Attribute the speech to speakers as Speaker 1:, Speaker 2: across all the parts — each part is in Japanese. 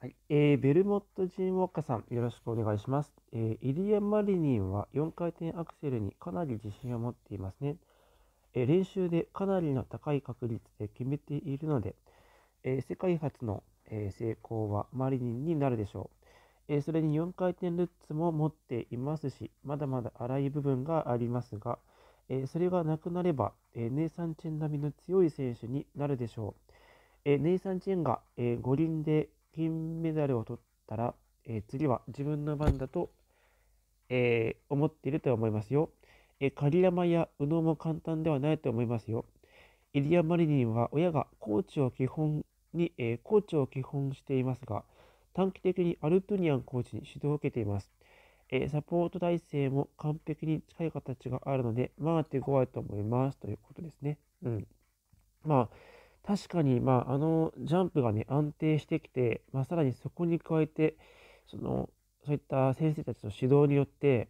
Speaker 1: はい、えー、ベルモット・ジン・ウォッカさん、よろしくお願いします。えー、イリア・マリニンは4回転アクセルにかなり自信を持っていますね。えー、練習でかなりの高い確率で決めているので、え世界初の、え成功はマリニンになるでしょう、えそれに4回転ルッツも持っていますし、まだまだ荒い部分がありますが、えそれがなくなれば、えネイサン・チェン並みの強い選手になるでしょう。えネイサン・チェンが、え五輪で金メダルを取ったら、えー、次は自分の番だと、えー、思っていると思いますよ。え狩山や宇野も簡単ではないと思いますよ。イリア・マリニンは親がコーチを基本に、えー、コーチを基本していますが、短期的にアルトニアンコーチに指導を受けています。えー、サポート体制も完璧に近い形があるので、回って怖いと思いますということですね。うん。まあ、確かに、まあ、あのジャンプがね、安定してきて、まあ、さらにそこに加えて、その、そういった先生たちの指導によって、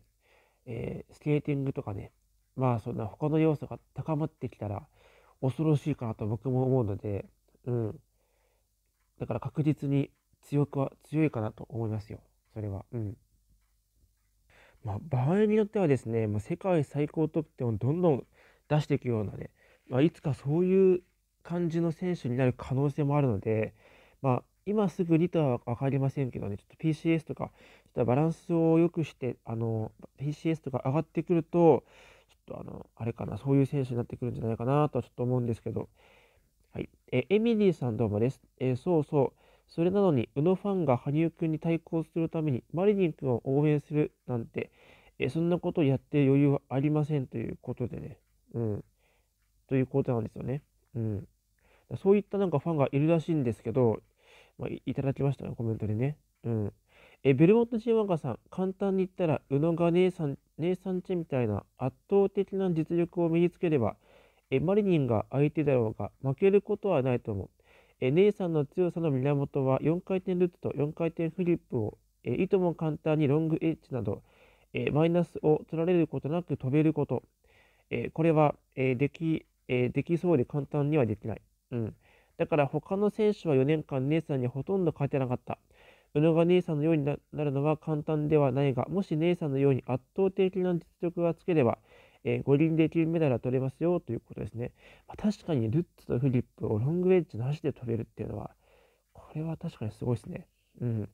Speaker 1: えー、スケーティングとかね、まあ、そんな他の要素が高まってきたら、恐ろしいかなと僕も思うので、うん。だから確実に強くは、強いかなと思いますよ。それは。うん。まあ、場合によってはですね、まあ、世界最高得点をどんどん出していくようなね、まあ、いつかそういう感じの選手になる可能性もあるので、まあ、今すぐにとは分かりませんけどね、ちょっと PCS とか、ちょっとバランスを良くして、あの、PCS とか上がってくると、ちょっとあの、あれかな、そういう選手になってくるんじゃないかなとはちょっと思うんですけど、はい。え、エミリーさんどうもです。えー、そうそう。それなのに、宇野ファンが羽生くんに対抗するために、マリニンくんを応援するなんて、えそんなことやって余裕はありませんということでね。うん。ということなんですよね。うん。そういったなんかファンがいるらしいんですけど、まあ、いただきましたね、コメントでね。うん。え、ベルモット・ジーワンガさん、簡単に言ったら、宇野が姉さん、姉さんちみたいな圧倒的な実力を身につければ、え、マリニンが相手だろうが、負けることはないと思う。え、姉さんの強さの源は、4回転ルッツと4回転フリップを、え、いとも簡単にロングエッジなど、え、マイナスを取られることなく飛べること。え、これは、え、でき、え、できそうで簡単にはできない。うん。だから他の選手は4年間姉さんにほとんど勝てなかった。宇野が姉さんのようになるのは簡単ではないが、もし姉さんのように圧倒的な実力がつければ、えー、五輪で金メダルは取れますよということですね。まあ、確かにルッツとフリップをロングウェッジなしで取れるっていうのは、これは確かにすごいですね。うん。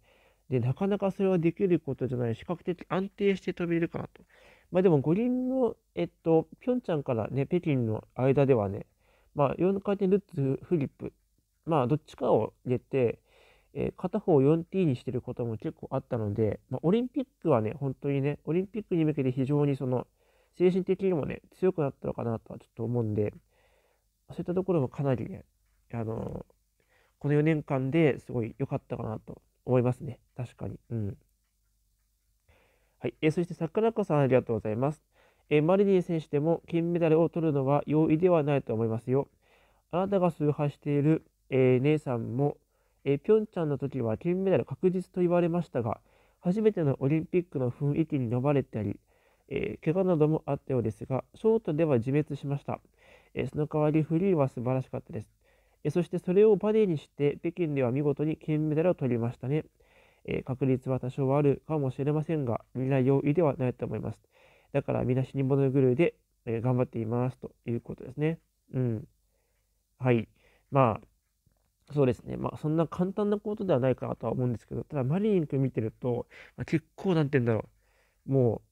Speaker 1: で、なかなかそれはできることじゃない、比較的安定して飛べるかなと。まあでも五輪の、えっと、ピョンチャンからね、北京の間ではね、まあ、4回転ルッツ、フリップ、まあ、どっちかを入れて、えー、片方を 4T にしてることも結構あったので、まあ、オリンピックはね、本当にね、オリンピックに向けて非常にその、精神的にもね、強くなったのかなとはちょっと思うんで、そういったところもかなりね、あのー、この4年間ですごい良かったかなと思いますね。確かに。うん。はい。えー、そして、桜子さんありがとうございます。えマリニン選手でも金メダルを取るのは容易ではないと思いますよ。あなたが崇拝している、えー、姉さんも、えー、ピョンチャンの時は金メダル確実と言われましたが、初めてのオリンピックの雰囲気に飲まれたり、えー、怪我などもあったようですが、ショートでは自滅しました。えその代わりフリーは素晴らしかったです。えそしてそれをバネにして、北京では見事に金メダルを取りましたね。え確率は多少はあるかもしれませんが、みんな容易ではないと思います。だから、みなしに物狂いで、えー、頑張っていますということですね。うん。はい。まあ、そうですね。まあ、そんな簡単なことではないかなとは思うんですけど、ただ、マリリン君見てると、まあ、結構、なんて言うんだろう。も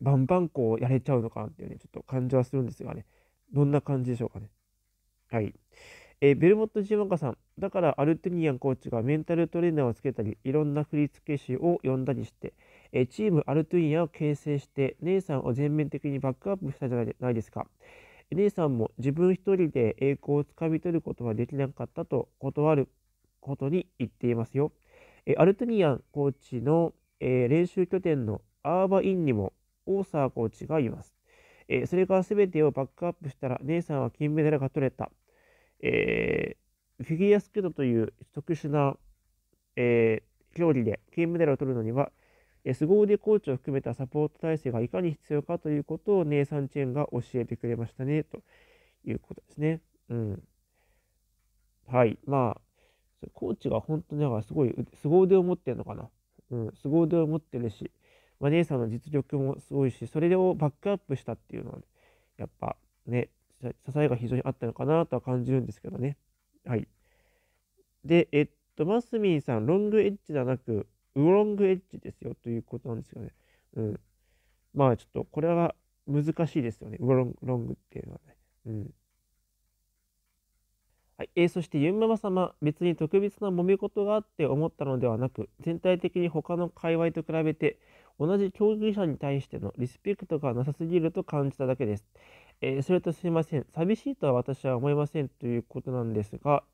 Speaker 1: う、バンバンこう、やれちゃうのかなっていうね、ちょっと感じはするんですがね。どんな感じでしょうかね。はい。えー、ベルモット・ジマカさん、だからアルトニアンコーチがメンタルトレーナーをつけたり、いろんな振付師を呼んだりして、えチームアルトゥイヤを形成して、姉さんを全面的にバックアップしたじゃないですか。姉さんも自分一人で栄光をつかみ取ることはできなかったと断ることに言っていますよ。えアルトゥニアンコーチの、え練習拠点のアーバインにもオーサーコーチがいます。えそれから全てをバックアップしたら姉さんは金メダルが取れた。えー、フィギュアスケートという特殊な、えー、競技で金メダルを取るのには凄腕コーチを含めたサポート体制がいかに必要かということをネイサン・チェンが教えてくれましたね、ということですね。うん。はい。まあ、コーチが本当になんかすごい、凄腕を持ってるのかな。うん、凄腕を持ってるし、まあ、姉さんの実力もすごいし、それをバックアップしたっていうのは、ね、やっぱね、支えが非常にあったのかなとは感じるんですけどね。はい。で、えっと、マスミンさん、ロングエッジではなく、ウロングエッジですよということなんですよね。うん。まあちょっとこれは難しいですよね。ウロンロングっていうのはね。うん。はい、えー、そしてユンママ様、別に特別な揉め事があって思ったのではなく、全体的に他の界隈と比べて、同じ競技者に対してのリスペクトがなさすぎると感じただけです。えー、それとすいません、寂しいとは私は思いませんということなんですが、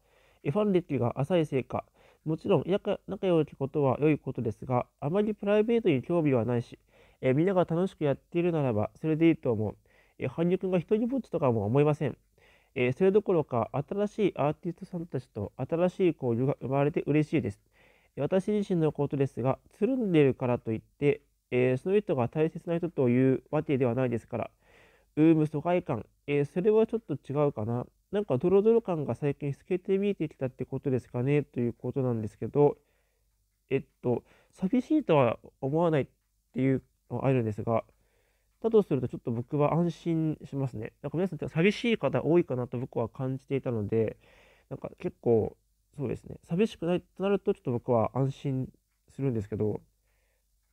Speaker 1: ファン歴が浅いせいか、もちろん仲良いことは良いことですが、あまりプライベートに興味はないし、えー、みんなが楽しくやっているならば、それでいいと思う。えー、羽生くんが一人ぼっちとかも思いません。えー、それどころか、新しいアーティストさんたちと新しい交流が生まれて嬉しいです。私自身のことですが、つるんでいるからといって、えー、その人が大切な人というわけではないですから、うーむ疎外感、えー、それはちょっと違うかな。なんかドロドロ感が最近透けて見えてきたってことですかねということなんですけど、えっと、寂しいとは思わないっていうのはあるんですが、だとするとちょっと僕は安心しますね。なんか皆さん、寂しい方多いかなと僕は感じていたので、なんか結構、そうですね、寂しくないとなるとちょっと僕は安心するんですけど、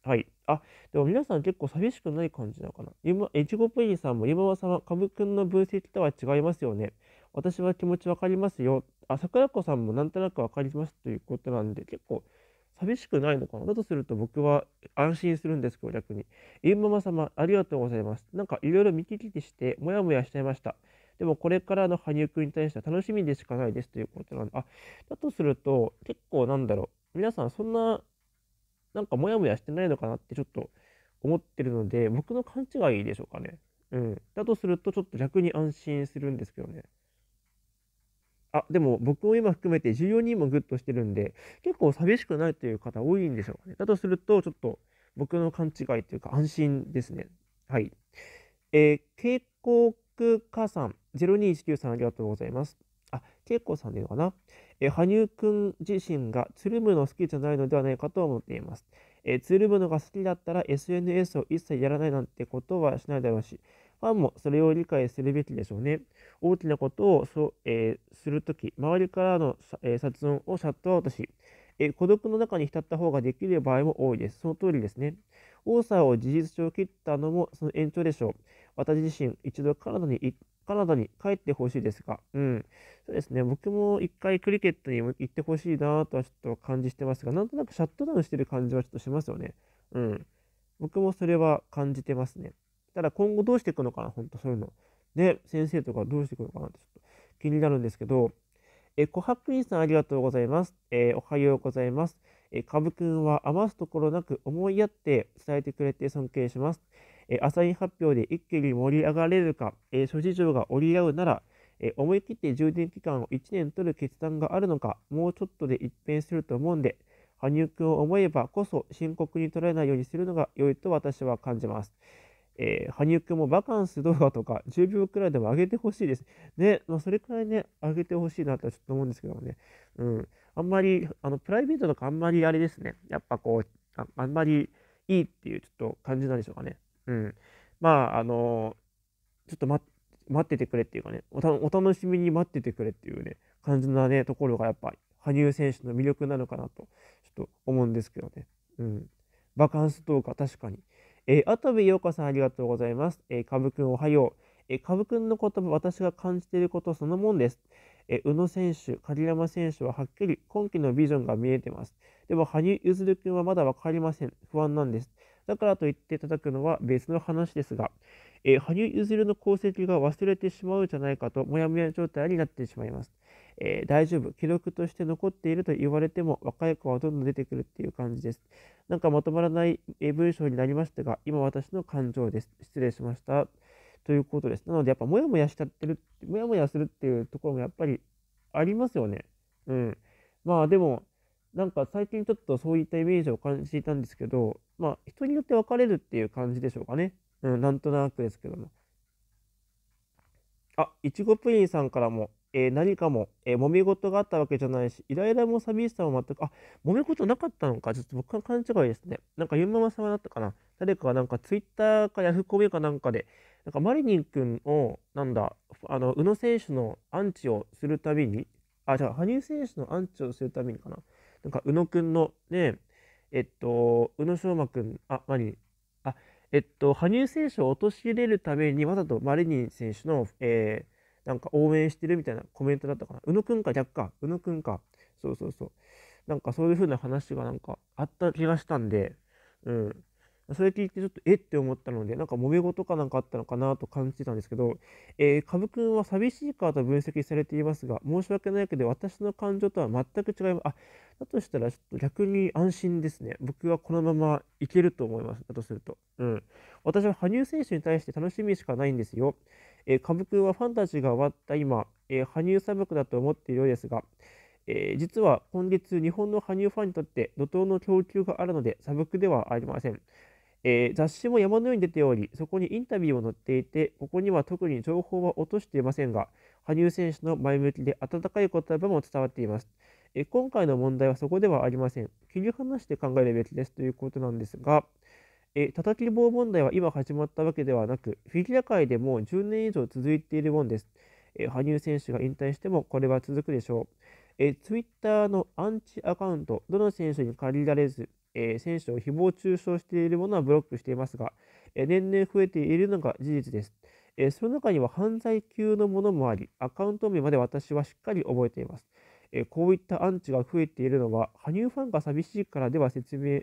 Speaker 1: はい。あ、でも皆さん結構寂しくない感じなのかな。えちごプリンさんも、今はさま、かぶくんの分析とは違いますよね。私は気持ち分かりますよ。あ、桜子さんもなんとなく分かりますということなんで、結構寂しくないのかなだとすると僕は安心するんですけど、逆に。ゆうママ様、ありがとうございます。なんかいろいろ見聞きして、もやもやしちゃいました。でもこれからの羽生くんに対しては楽しみでしかないですということなんで、あ、だとすると、結構なんだろう、皆さんそんな、なんかモヤモヤしてないのかなってちょっと思ってるので、僕の勘違いでしょうかね。うん。だとすると、ちょっと逆に安心するんですけどね。あ、でも僕も今含めて14人もグッとしてるんで、結構寂しくないという方多いんでしょうね。だとすると、ちょっと僕の勘違いというか安心ですね。はい。えー、警告母さん、0219さんありがとうございます。あ、恵子さんでいいのかな。え羽生くん自身がつるむの好きじゃないのではないかと思っています。えつるむのが好きだったら SNS を一切やらないなんてことはしないだろうし、ファンもそれを理解するべきでしょうね。大きなことをそ、えー、するとき、周りからの、えー、殺音をシャットアウトし、えー、孤独の中に浸った方ができる場合も多いです。その通りですね。サさを事実上切ったのもその延長でしょう。私自身、一度カナダにカナダに帰ってほしいですが、うん。そうですね、僕も一回クリケットに行ってほしいなとはちょっと感じしてますが、なんとなくシャットダウンしてる感じはちょっとしますよね。うん。僕もそれは感じてますね。ただ今後どうしていくのかな、本当そういうの。ね、先生とかどうしていくのかなってちょっと気になるんですけど、え、琥珀院さんありがとうございます。えー、おはようございます。え、かぶくんは余すところなく思いやって伝えてくれて尊敬します。え、朝日発表で一気に盛り上がれるか、えー、諸事情が折り合うなら、え思い切って充電期間を1年取る決断があるのか、もうちょっとで一変すると思うんで、羽生くんを思えばこそ深刻に捉えないようにするのが良いと私は感じます。えー、羽生くんもバカンス動画とか10秒くらいでも上げてほしいです。ね、まあ、それくらいね、上げてほしいなとはちょっと思うんですけどもね。うん。あんまり、あの、プライベートとかあんまりあれですね。やっぱこう、ああんまりいいっていうちょっと感じなんでしょうかね。うん。まあ、あのー、ちょっと待っててくれっていうかねお楽しみに待っててくれっていうね、感じなね、ところがやっぱ、羽生選手の魅力なのかなと、ちょっと思うんですけどね。うん。バカンス動画、確かに。えー、跡部陽子さんありがとうございます。えー、かぶおはよう。えー、かぶくんの言葉、私が感じていることそのもんです。え宇野選手、鍵山選手ははっきり今季のビジョンが見えてます。でも、羽生結弦君はまだ分かりません。不安なんです。だからと言ってただくのは別の話ですが、え羽生結弦の功績が忘れてしまうじゃないかと、もやもや状態になってしまいます。えー、大丈夫、記録として残っていると言われても、若い子はどんどん出てくるっていう感じです。なんかまとまらない文章になりましたが、今私の感情です。失礼しました。ということです。なので、やっぱ、もやもやしちゃってる、もやもやするっていうところもやっぱりありますよね。うん。まあ、でも、なんか最近ちょっとそういったイメージを感じていたんですけど、まあ、人によって分かれるっていう感じでしょうかね。うん、なんとなくですけども。あ、いちごプリンさんからもえー、何かも、えー、揉め事があったわけじゃないし、イライラも寂しさも全く、あ、揉め事なかったのか、ちょっと僕は勘違いですね。なんかゆんまま様だったかな。誰かがなんかツイッターかヤフコメかなんかで、なんかマリニン君を、なんだ、あの、宇野選手のアンチをするたびに、あ、じゃあ、羽生選手のアンチをするたびにかな。なんか宇野君のね、えっと、宇野昌磨君、あ、マリニン、あ、えっと、羽生選手を陥れるためにわざとマリニン選手の、えー、なんか応援してるみたいなコメントだったかな。宇野くんか、逆か。宇野くんか。そうそうそう。なんかそういう風な話がなんかあった気がしたんで、うん。それ聞いてちょっとえって思ったので、なんか揉め事かなんかあったのかなと感じてたんですけど、えー、株くんは寂しいかと分析されていますが、申し訳ないけど、私の感情とは全く違います。あ、だとしたらちょっと逆に安心ですね。僕はこのままいけると思います。だとすると。うん。私は羽生選手に対して楽しみしかないんですよ。えー、株くんはファンタジーが終わった今、えー、羽生砂漠だと思っているようですが、えー、実は今月、日本の羽生ファンにとって怒涛の供給があるので、砂漠ではありません。えー、雑誌も山のように出ており、そこにインタビューも載っていて、ここには特に情報は落としていませんが、羽生選手の前向きで温かい言葉も伝わっています。えー、今回の問題はそこではありません。切り離して考えるべきですということなんですが、えー、叩き棒問題は今始まったわけではなく、フィギュア界でも10年以上続いているものです。えー、羽生選手が引退してもこれは続くでしょう。えー、Twitter のアンチアカウント、どの選手に借りられず、えー、選手を誹謗中傷しているものはブロックしていますが、えー、年々増えているのが事実です。えー、その中には犯罪級のものもあり、アカウント名まで私はしっかり覚えています。えこういったアンチが増えているのは、羽生ファンが寂しいからでは説明、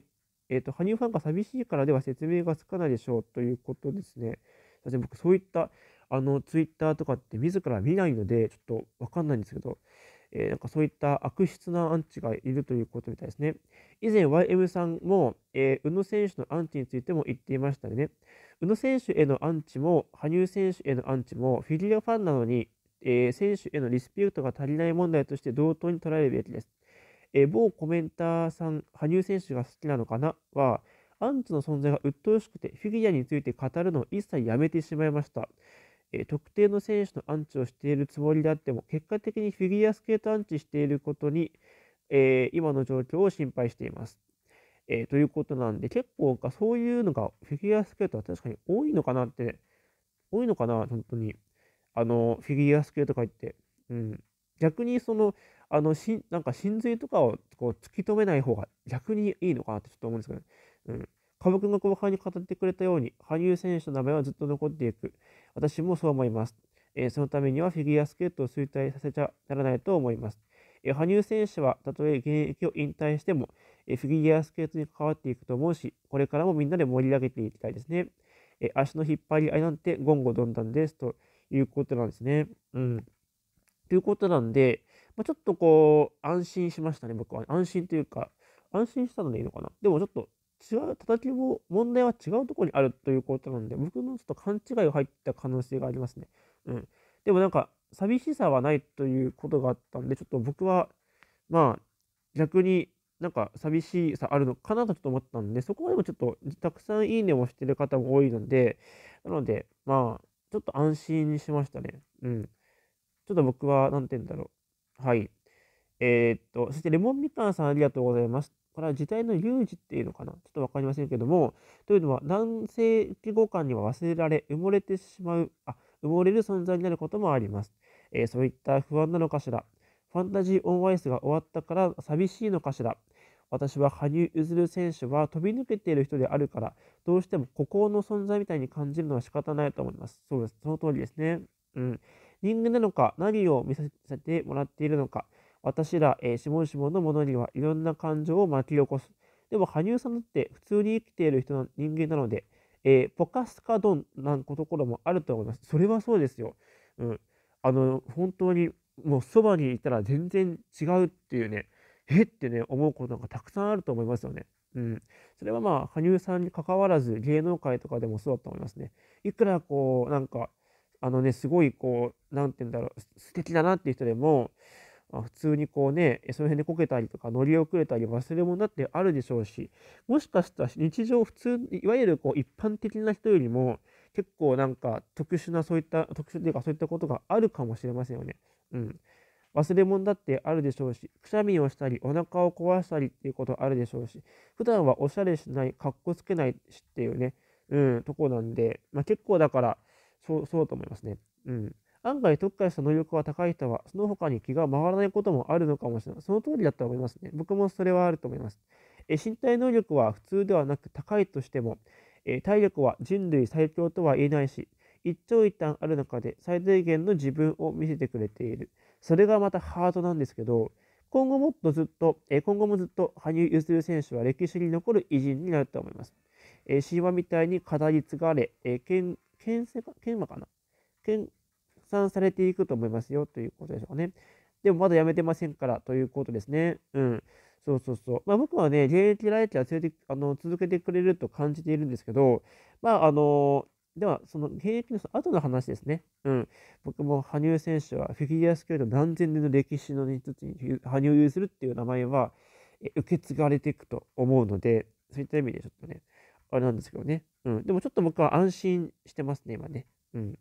Speaker 1: えーと、羽生ファンが寂しいからでは説明がつかないでしょうということですね。私僕、そういったあのツイッターとかって自ら見ないので、ちょっとわかんないんですけど、えー、なんかそういった悪質なアンチがいるということみたいですね。以前 YM さんも、えー、宇野選手のアンチについても言っていましたね。宇野選手へのアンチも、羽生選手へのアンチも、フィギュアファンなのに、えー、選手へのリスペクトが足りない問題として同等に捉えるべきです。えー、某コメンターさん、羽生選手が好きなのかなは、アンチの存在が鬱陶しくて、フィギュアについて語るのを一切やめてしまいました。え特定の選手のアンチをしているつもりであっても、結果的にフィギュアスケートアンチしていることに、えー、今の状況を心配しています。えー、ということなんで、結構かそういうのがフィギュアスケートは確かに多いのかなって、多いのかな、本当に。あの、フィギュアスケート界って。うん。逆にその、あの、しなんか真髄とかをこう突き止めない方が逆にいいのかなってちょっと思うんですけど、ね、うん。加茂君が後輩に語ってくれたように、羽生選手の名前はずっと残っていく。私もそう思います。えー、そのためにはフィギュアスケートを衰退させちゃならないと思います。えー、羽生選手はたとえ現役を引退しても、えー、フィギュアスケートに関わっていくと思うし、これからもみんなで盛り上げていきたいですね。え足の引っ張り合いなんて言語どんだんですということなんですね。うん。ということなんで、まあ、ちょっとこう、安心しましたね、僕は。安心というか、安心したのでいいのかな。でもちょっと違う、叩きも問題は違うところにあるということなんで、僕のちょっと勘違いが入った可能性がありますね。うん。でもなんか、寂しさはないということがあったんで、ちょっと僕は、まあ、逆になんか寂しさあるのかなとちょっと思ったんで、そこはでもちょっと、たくさんいいねをしてる方も多いので、なので、まあ、ちょっと安心しましたね。うん。ちょっと僕は、なんて言うんだろう。はい。えー、っと、そしてレモンみかんさんありがとうございます。これは時代の有事っていうのかなちょっと分かりませんけども、というのは、男性記号間には忘れられ、埋もれてしまう、あ、埋もれる存在になることもあります。えー、そういった不安なのかしら。ファンタジー・オン・ワイスが終わったから寂しいのかしら。私は羽生結弦選手は飛び抜けている人であるから、どうしても孤高の存在みたいに感じるのは仕方ないと思います。そうです。その通りですね。うん。人間なのか、何を見させてもらっているのか、私ら、えー、シモンシモンのものにはいろんな感情を巻き起こす。でも、羽生さんだって普通に生きている人の人間なので、えー、ポカスカドンなんかところもあると思います。それはそうですよ。うん。あの、本当に、もうそばにいたら全然違うっていうね、えってね、思うことなんかたくさんあると思いますよね。うん。それはまあ、羽生さんに関わらず、芸能界とかでもそうだと思いますね。いくらこう、なんか、あのね、すごいこう、何て言うんだろう、素敵だなっていう人でも、まあ、普通にこうね、その辺でこけたりとか乗り遅れたり忘れ物だってあるでしょうし、もしかしたら日常普通、いわゆるこう一般的な人よりも結構なんか特殊なそういった、特殊というかそういったことがあるかもしれませんよね。うん。忘れ物だってあるでしょうし、くしゃみをしたり、お腹を壊したりっていうことあるでしょうし、普段はおしゃれしない、かっこつけないしっていうね、うん、とこなんで、まあ、結構だから、そう、そうと思いますね。うん。案外特化した能力が高い人は、その他に気が回らないこともあるのかもしれない。その通りだと思いますね。僕もそれはあると思います。え身体能力は普通ではなく高いとしても、え体力は人類最強とは言えないし、一長一短ある中で最大限の自分を見せてくれている。それがまたハートなんですけど、今後もっとずっと、え今後もずっと羽生結弦選手は歴史に残る偉人になると思います。え神話みたいに語り継がれ、え剣、剣せか、剣馬かな剣、散されていくと思いますよということでしょうね。でもまだ辞めてませんからということですね。うん。そうそうそう。まあ僕はね、現役ライターは連れてあの続けてくれると感じているんですけど、まああの、ではその現役の後の話ですね。うん。僕も羽生選手はフィギュアスケート何千年の歴史の一つに羽生結弦っていう名前は受け継がれていくと思うので、そういった意味でちょっとね、あれなんですけどね。うん。でもちょっと僕は安心してますね、今ね。うん。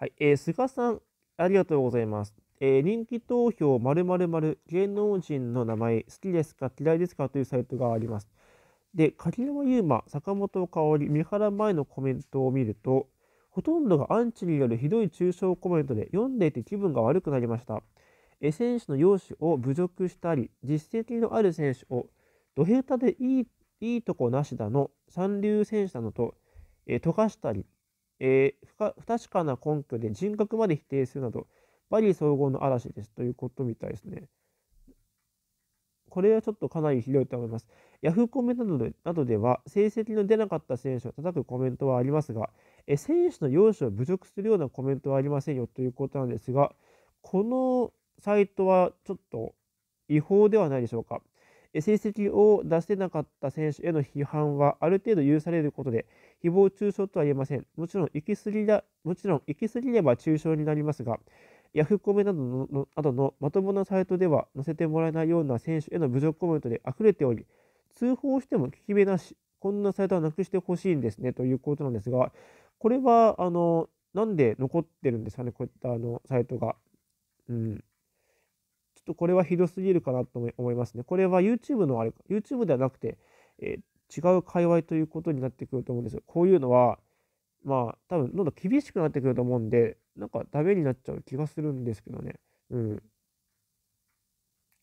Speaker 1: はい、えー、菅さん、ありがとうございます。えー、人気投票〇〇〇芸能人の名前好きですか嫌いですかというサイトがあります。で、柿山優馬、坂本香織、三原舞のコメントを見ると、ほとんどがアンチによるひどい抽象コメントで読んでいて気分が悪くなりました。え選手の容姿を侮辱したり、実績のある選手をド下手でいいいいとこなしだの、三流選手なのと、え溶かしたり、えー、不確かな根拠で人格まで否定するなど、バリ総合の嵐ですということみたいですね。これはちょっとかなりひどいと思います。ヤフコメなどでなどでは、成績の出なかった選手を叩くコメントはありますが、え選手の容姿を侮辱するようなコメントはありませんよということなんですが、このサイトはちょっと違法ではないでしょうか。成績を出せなかった選手への批判はある程度許されることで、誹謗中傷とは言えません。もちろん行き過ぎだもちろん行き過ぎれば中傷になりますが、ヤフコメなどのなどのまともなサイトでは載せてもらえないような選手への侮辱コメントで溢れており、通報しても効き目なし、こんなサイトはなくしてほしいんですねということなんですが、これは、あの、なんで残ってるんですかね、こういったあのサイトが。うん、とこれはひどすぎるかなと思いますね。これは YouTube のあれ、YouTube ではなくて、えー、違う界隈ということになってくると思うんですよ。こういうのは、まあ、多分どんどん厳しくなってくると思うんで、なんかダメになっちゃう気がするんですけどね。うん。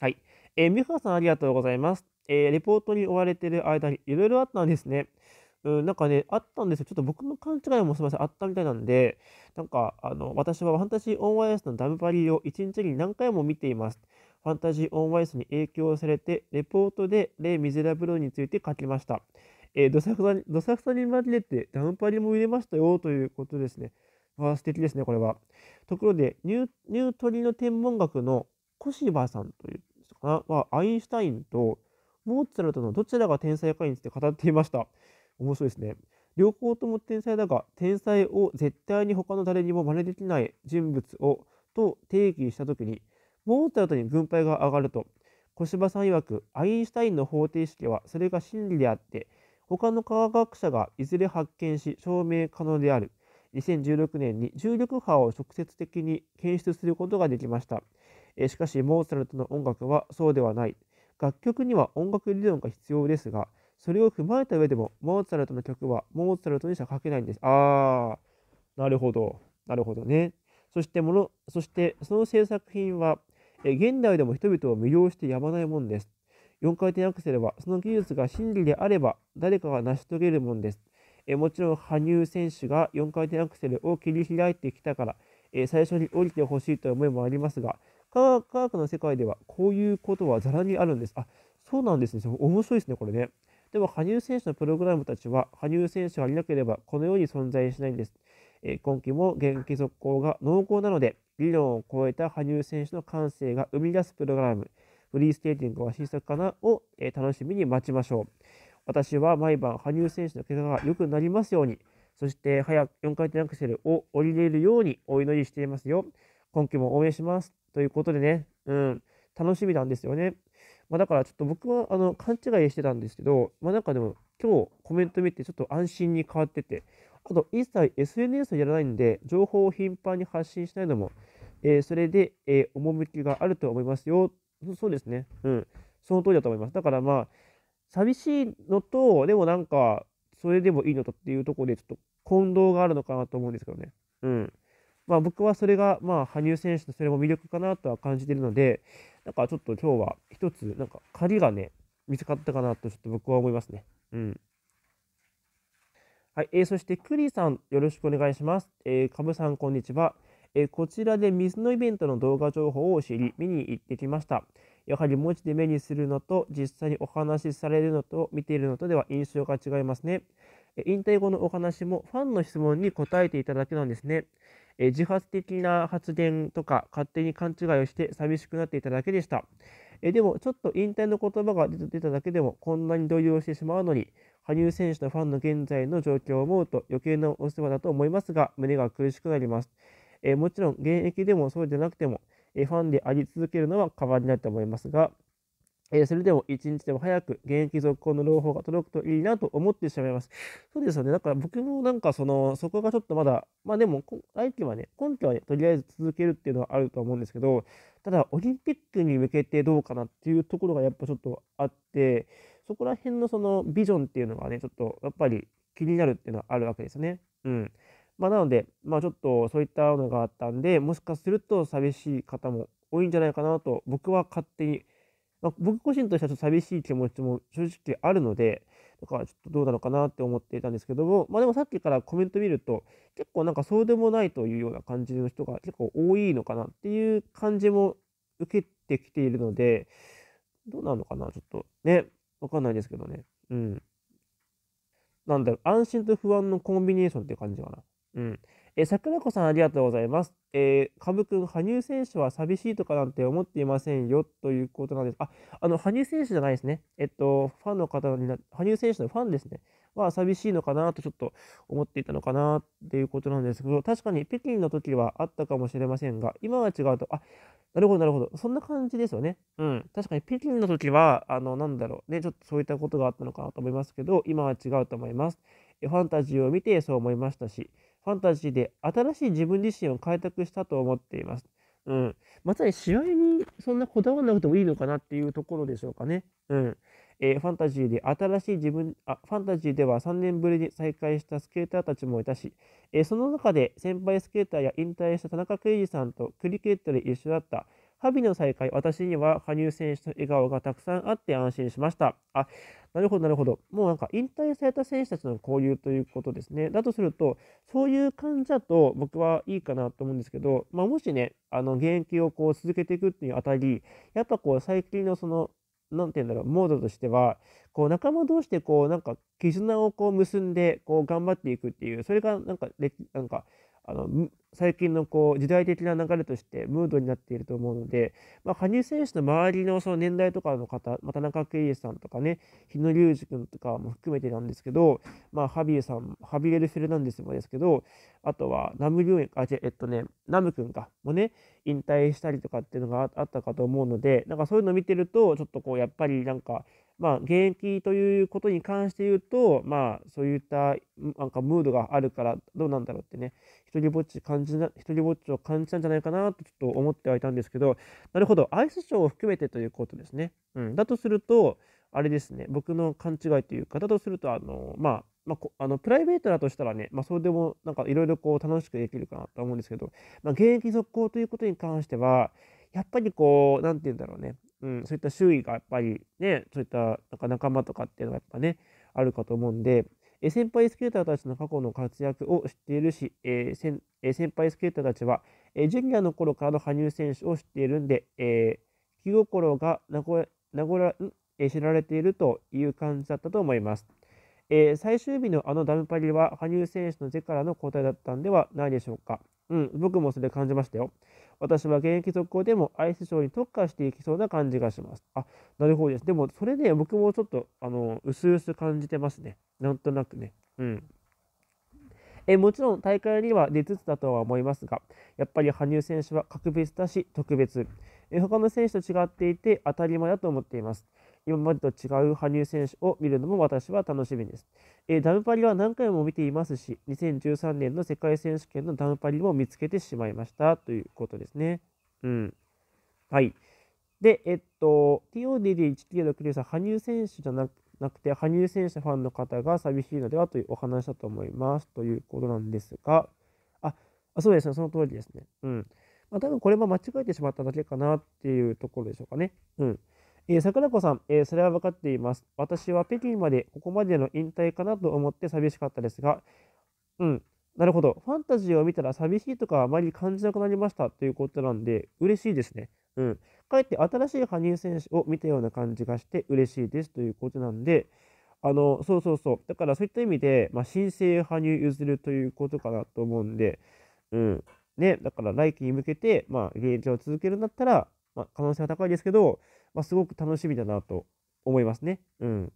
Speaker 1: はい。えー、美穂さんありがとうございます。えー、レポートに追われてる間にいろいろあったんですね。うん、なんかね、あったんですよ。ちょっと僕の勘違いもすみません、あったみたいなんで、なんか、あの、私はファンタジー・オン・ワイスのダムパリを1日に何回も見ています。ファンタジー・オン・ワイスに影響されて、レポートでレ・ミゼラブルについて書きました。えー、どさくさに、どさくさに紛れてダムパリも入れましたよということですね。わあ、素敵ですね、これは。ところで、ニュニュートリの天文学の小芝さんというかなは、アインシュタインとモーツァルトのどちらが天才かについて語っていました。面白いですね。両方とも天才だが、天才を絶対に他の誰にも真似できない人物をと定義したときに、モーツァルトに軍配が上がると、小芝さん曰く、アインシュタインの方程式はそれが真理であって、他の科学者がいずれ発見し証明可能である。2016年に重力波を直接的に検出することができました。しかし、モーツァルトの音楽はそうではない。楽曲には音楽理論が必要ですが、それを踏まえた上でも、モーツァルトの曲はモーツァルトにしか書けないんです。ああ、なるほど。なるほどね。そしてもの、そしてその制作品は、え現代でも人々を魅了してやまないもんです。4回転アクセルは、その技術が真理であれば、誰かが成し遂げるもんです。えもちろん、羽生選手が4回転アクセルを切り開いてきたから、え最初に降りてほしいという思いもありますが、科学の世界ではこういうことはざらにあるんです。あ、そうなんですね。面白いですね、これね。でも、羽生選手のプログラムたちは、羽生選手がいなければこのように存在しないんです。え今季も元気続行が濃厚なので、理論を超えた羽生選手の感性が生み出すプログラム、フリースケーティングは新作かなを、え楽しみに待ちましょう。私は毎晩羽生選手の怪我が良くなりますように、そして早く4回転アクセルを降りれるようにお祈りしていますよ。今季も応援します。ということでね、うん、楽しみなんですよね。まあ、だからちょっと僕はあの勘違いしてたんですけど、まあ、なんかでも今日コメント見てちょっと安心に変わってて、あと一切 SNS をやらないんで、情報を頻繁に発信しないのも、えー、それで、えー、趣があると思いますよ。そうですね。うん。その通りだと思います。だからまあ、寂しいのと、でもなんか、それでもいいのとっていうところで、ちょっと混同があるのかなと思うんですけどね。うん。まあ僕はそれが、まあ、羽生選手のそれも魅力かなとは感じているので、なんかちょっと今日は一つ、なんか仮がね、見つかったかなとちょっと僕は思いますね。うん。はい、えー、そしてクリさん、よろしくお願いします。えー、かぶさん、こんにちは。えー、こちらで水のイベントの動画情報を知り、見に行ってきました。やはり文字で目にするのと、実際にお話しされるのと、見ているのとでは印象が違いますね。引退後のお話もファンの質問に答えていただけなんですね。え自発的な発言とか勝手に勘違いをして寂しくなっていただけでした。えでも、ちょっと引退の言葉が出ただけでも、こんなに動揺してしまうのに、羽生選手とファンの現在の状況を思うと余計なお世話だと思いますが、胸が苦しくなります。えもちろん、現役でもそうでなくても、えファンであり続けるのは変わりないと思いますが、えそれでも一日でも早く現役続行の朗報が届くといいなと思ってしまいます。そうですよね。だから僕もなんかその、そこがちょっとまだ、まあでも、来手はね、今拠はね、とりあえず続けるっていうのはあると思うんですけど、ただオリンピックに向けてどうかなっていうところがやっぱちょっとあって、そこら辺のそのビジョンっていうのがね、ちょっとやっぱり気になるっていうのはあるわけですね。うん。まあなので、まあちょっとそういったのがあったんで、もしかすると寂しい方も多いんじゃないかなと僕は勝手にまあ、僕個人としてはちょっと寂しい気持ちも正直あるので、だからちょっとどうなのかなって思っていたんですけども、まあでもさっきからコメント見ると、結構なんかそうでもないというような感じの人が結構多いのかなっていう感じも受けてきているので、どうなのかなちょっとね、わかんないですけどね。うん。なんだろう、安心と不安のコンビネーションっていう感じかな。うん。えー、桜子さんありがとうございます。えー、株くん、羽生選手は寂しいとかなんて思っていませんよということなんです。あ、あの、羽生選手じゃないですね。えっと、ファンの方にな、羽生選手のファンですね。は寂しいのかなとちょっと思っていたのかなっていうことなんですけど、確かに北京の時はあったかもしれませんが、今は違うと、あ、なるほど、なるほど。そんな感じですよね。うん。確かに北京の時は、あの、なんだろう。ね、ちょっとそういったことがあったのかなと思いますけど、今は違うと思います。ファンタジーを見てそう思いましたし、ファンタジーで新しい自分自身を開拓したと思っています。うん、まさに試合にそんなこだわらなくてもいいのかなっていうところでしょうかね。うんえー、ファンタジーで新しい自分あ、ファンタジーでは3年ぶりに再会したスケーターたちもいたし、えー、その中で先輩スケーターや引退した田中圭司さんとクリケットで一緒だった旅の再会、私には羽生選手と笑顔がたくさんあって安心しました。あ、なるほど、なるほど。もうなんか引退された選手たちの交流ということですね。だとすると、そういう感じだと僕はいいかなと思うんですけど、まあ、もしね、あの現役をこう続けていくっていうあたり、やっぱこう最近のその、何て言うんだろう、モードとしては、こう仲間同士でこうなんか絆をこう結んでこう頑張っていくっていう、それがなんか、なんか、あの最近のこう時代的な流れとしてムードになっていると思うので、まあ、羽生選手の周りのその年代とかの方、まあ、田中圭さんとかね、日野隆二君とかも含めてなんですけど、まあ、ハビエさん、ハビエル・フェルナンデスもですけど、あとはナム・リュン、あ、えっとね、ナム君か、もね、引退したりとかっていうのがあったかと思うので、なんかそういうのを見てると、ちょっとこう、やっぱりなんか、まあ、現役ということに関して言うと、まあ、そういったなんかムードがあるからどうなんだろうってね、一人ぼっち感じじな、一人ぼっちを感じたんじゃないかなとちょっと思ってはいたんですけど、なるほど、アイスショーを含めてということですね。うん、だとすると、あれですね、僕の勘違いというか、だとすると、あの、まあ、まあ、あのプライベートだとしたらね、まあ、それでもなんかいろいろこう楽しくできるかなと思うんですけど、まあ、現役続行ということに関しては、やっぱりこう、なんて言うんだろうね、うん、そういった周囲がやっぱりね、そういったなんか仲間とかっていうのがやっぱね、あるかと思うんで、え先輩スケーターたちの過去の活躍を知っているし、え先え先輩スケーターたちは、えジュニアの頃からの羽生選手を知っているんで、え気心が名古屋知られているという感じだったと思います。え最終日のあのダムパリは羽生選手の手からの交代だったんではないでしょうか。うん、僕もそれ感じましたよ。私は現役続行でもアイスショーに特化していきそうな感じがします。あ、なるほどです。でも、それね、僕もちょっと、あの、うすうす感じてますね。なんとなくね。うん。えもちろん大会には出つつだとは思いますが、やっぱり羽生選手は格別だし、特別。え他の選手と違っていて当たり前だと思っています。今までと違う羽生選手を見るのも私は楽しみです。えー、ダムパリは何回も見ていますし、2013年の世界選手権のダムパリも見つけてしまいましたということですね。うん。はい。で、えっと、TODD1969 さん、羽生選手じゃなくて、羽生選手ファンの方が寂しいのではというお話だと思いますということなんですが、あ、あそうですね、その通りですね。うん。まあ、多分これも間違えてしまっただけかなっていうところでしょうかね。うん。えー、桜子さん、えー、それは分かっています。私は北京まで、ここまでの引退かなと思って寂しかったですが、うん、なるほど。ファンタジーを見たら寂しいとかあまり感じなくなりましたということなんで、嬉しいですね。うん。かえって新しい羽生選手を見たような感じがして嬉しいですということなんで、あの、そうそうそう。だからそういった意味で、まあ、新生羽生譲るということかなと思うんで、うん。ね、だから来季に向けて、まあ、現状を続けるんだったら、まあ、可能性は高いですけど、まあ、すごく楽しみだなと思いますね。うん。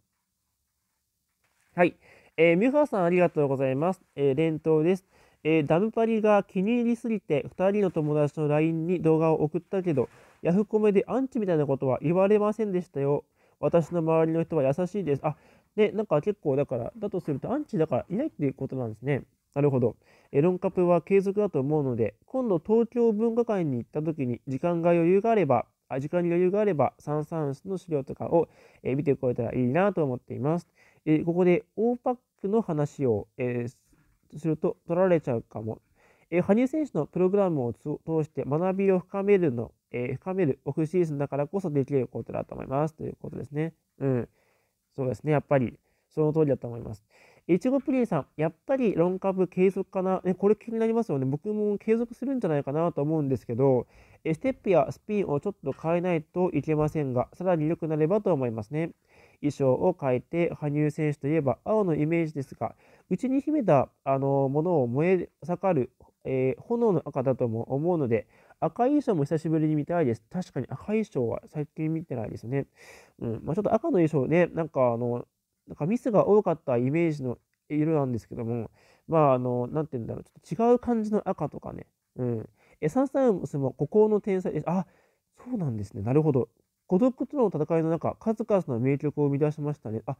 Speaker 1: はい。えー、ミュハさんありがとうございます。えー、連投です。えー、ダムパリが気に入りすぎて2人の友達の LINE に動画を送ったけど、ヤフコメでアンチみたいなことは言われませんでしたよ。私の周りの人は優しいです。あ、で、なんか結構だから、だとするとアンチだからいないっていうことなんですね。なるほど。えロンカプは継続だと思うので、今度東京文化会に行った時に時間が余裕があれば、時間に余裕があれば、サン・サウンスの資料とかを、え見てこえたらいいなと思っています。えここで、オーパックの話を、えすると取られちゃうかも。え羽生選手のプログラムを通して学びを深めるの、え深めるオフシーズンだからこそできることだと思います。ということですね。うん。そうですね。やっぱり、その通りだと思います。いちごプリンさん、やっぱり論株継続かな、ね、これ気になりますよね。僕も継続するんじゃないかなと思うんですけど、ステップやスピンをちょっと変えないといけませんが、さらに良くなればと思いますね。衣装を変えて、羽生選手といえば青のイメージですが、内に秘めたあのものを燃え盛る、えー、炎の赤だとも思うので、赤い衣装も久しぶりに見たいです。確かに赤い衣装は最近見てないですね。うんまあ、ちょっと赤の衣装ね、なんかあの、なんかミスが多かったイメージの色なんですけども、まあ、あの、なんて言うんだろう、ちょっと違う感じの赤とかね、うん。エサンサウムスも孤高の天才です。あ、そうなんですね。なるほど。孤独との戦いの中、数々の名曲を生み出しましたね。あ、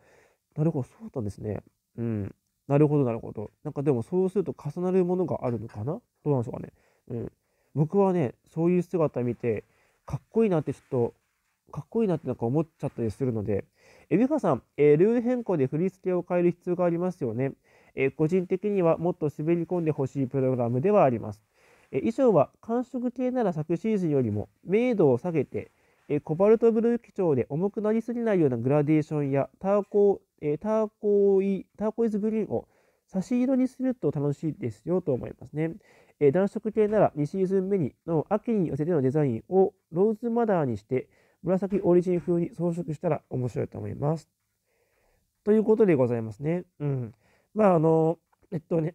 Speaker 1: なるほど、そうだったんですね。うん。なるほど、なるほど。なんかでもそうすると重なるものがあるのかなどうなんでしょうかね。うん。僕はね、そういう姿見て、かっこいいなってちょっと、かっこいいなってなんか思っちゃったりするので、えファさん、えルール変更で振り付けを変える必要がありますよね。え個人的にはもっと滑り込んでほしいプログラムではあります。え衣装は寒色系なら昨シーズンよりも明度を下げて、えコバルトブルー基調で重くなりすぎないようなグラデーションやターコ,、えターコイターコイズグリーンを差し色にすると楽しいですよと思いますね。え暖色系なら2シーズン目にの秋に寄せてのデザインをローズマダーにして、紫オリジン風に装飾したら面白いと思います。ということでございますね。うん。まあ、あの、えっとね、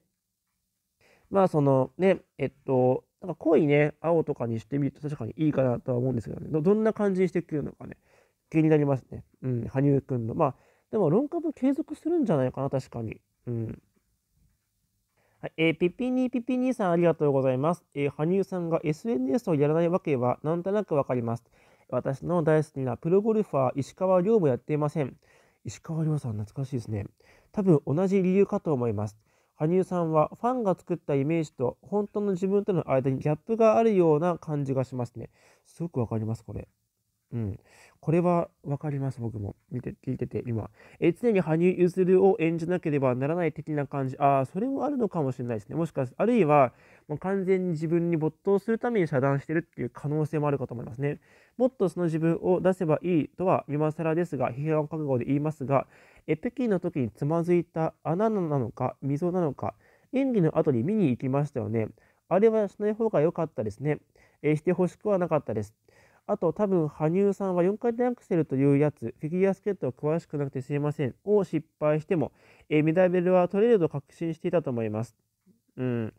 Speaker 1: まあ、そのね、えっと、なんか濃いね、青とかにしてみると確かにいいかなとは思うんですけどね、どんな感じにしてくるのかね、気になりますね。うん、羽生くんの。まあ、でも論文継続するんじゃないかな、確かに。うん。はい、えー、ピピニーピピニーさんありがとうございます。えー、羽生さんが SNS をやらないわけはなんとなくわかります。私の大好きなプロゴルファー石川遼もやっていません。石川遼さん懐かしいですね。多分同じ理由かと思います。羽生さんはファンが作ったイメージと本当の自分との間にギャップがあるような感じがしますね。すごくわかります、これ。うん。これは分かります、僕も。見て、聞いてて、今。え常に羽生結弦を演じなければならない的な感じ。ああ、それもあるのかもしれないですね。もしかして、あるいは、もう完全に自分に没頭するために遮断してるっていう可能性もあるかと思いますね。もっとその自分を出せばいいとは今更ですが、批判覚悟で言いますが、え北京の時につまずいた穴なのか、溝なのか、演技の後に見に行きましたよね。あれはしない方が良かったですね。えしてほしくはなかったです。あと多分羽生さんは4回転アクセルというやつ、フィギュアスケートは詳しくなくてすいません、を失敗しても、えー、メダルは取れると確信していたと思います。うん。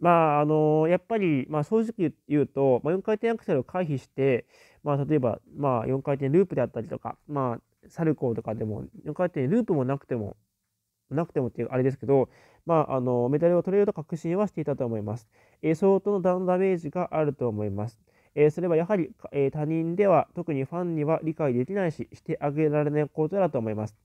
Speaker 1: まあ、あのー、やっぱり、まあ、正直言うと、まあ、4回転アクセルを回避して、まあ、例えば、まあ、4回転ループであったりとか、まあ、サルコーとかでも、4回転ループもなくても、なくてもっていうあれですけど、まあ、あのメダルを取れると確信はしていたと思います。えー、相当のダメージがあると思います。えそれはやはり、え他人では特にファンには理解できないししてあげられないことだと思います。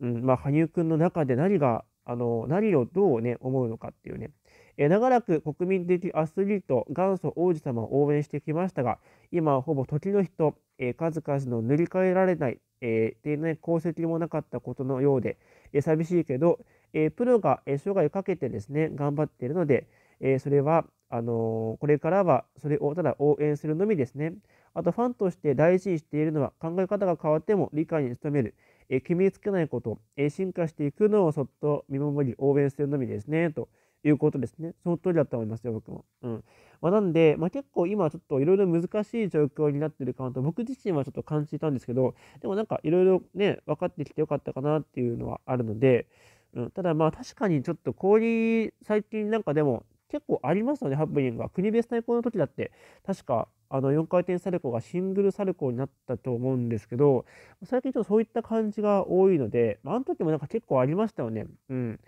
Speaker 1: うんまあ、羽生くんの中で何があの何をどう、ね、思うのかっていうね、え長らく国民的アスリート元祖王子様を応援してきましたが今はほぼ時の人、え数々の塗り替えられない、えー、でね功績もなかったことのようで、え寂しいけど、えプロが、え生涯かけてですね頑張っているので、えそれは、あのこれからはそれをただ応援するのみですね。あと、ファンとして大事にしているのは考え方が変わっても理解に努める、え決めつけないこと、え進化していくのをそっと見守り、応援するのみですね、ということですね。その通りだと思いますよ、僕も。うんまあ、なんで、まあ、結構今ちょっといろいろ難しい状況になってるかなと、僕自身はちょっと感じたんですけど、でもなんかいろいろね、分かってきてよかったかなっていうのはあるので、うん、ただまあ確かにちょっと氷、最近なんかでも結構ありますよね、ハプニングは。国別対抗の時だって、確か、あの、4回転サルコーがシングルサルコーになったと思うんですけど、最近ちょっとそういった感じが多いので、まあ、あの時もなんか結構ありましたよね。うん。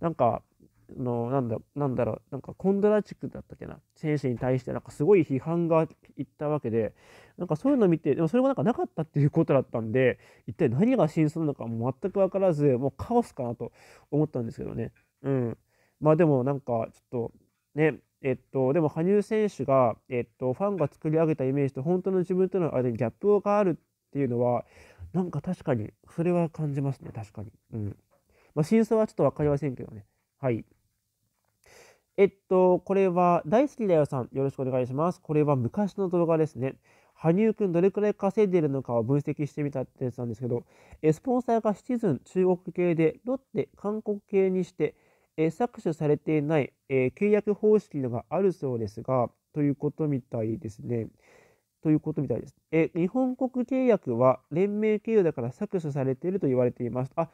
Speaker 1: なんか、のなんだなんだろう、なんかコンドラチックだったっけな、選手に対してなんかすごい批判がいったわけで、なんかそういうのを見て、でもそれがなんかなかったっていうことだったんで、一体何が真相なのかも全く分からず、もうカオスかなと思ったんですけどね。うん。まあでもなんかちょっとね、えっと、でも羽生選手が、えっと、ファンが作り上げたイメージと本当の自分との間にギャップがあるっていうのは、なんか確かに、それは感じますね、確かに。うん。まあ、真相はちょっと分かりませんけどね。はい。えっと、これは、大好きだよさん、よろしくお願いします。これは昔の動画ですね。羽生くんどれくらい稼いでるのかを分析してみたってやつなんですけど、スポンサーがシチズン中国系で、ロッテ韓国系にして、え搾取されていない、え契約方式のがあるそうですが、ということみたいですね。ということみたいです。え日本国契約は連盟経由だから搾取されていると言われています。あ、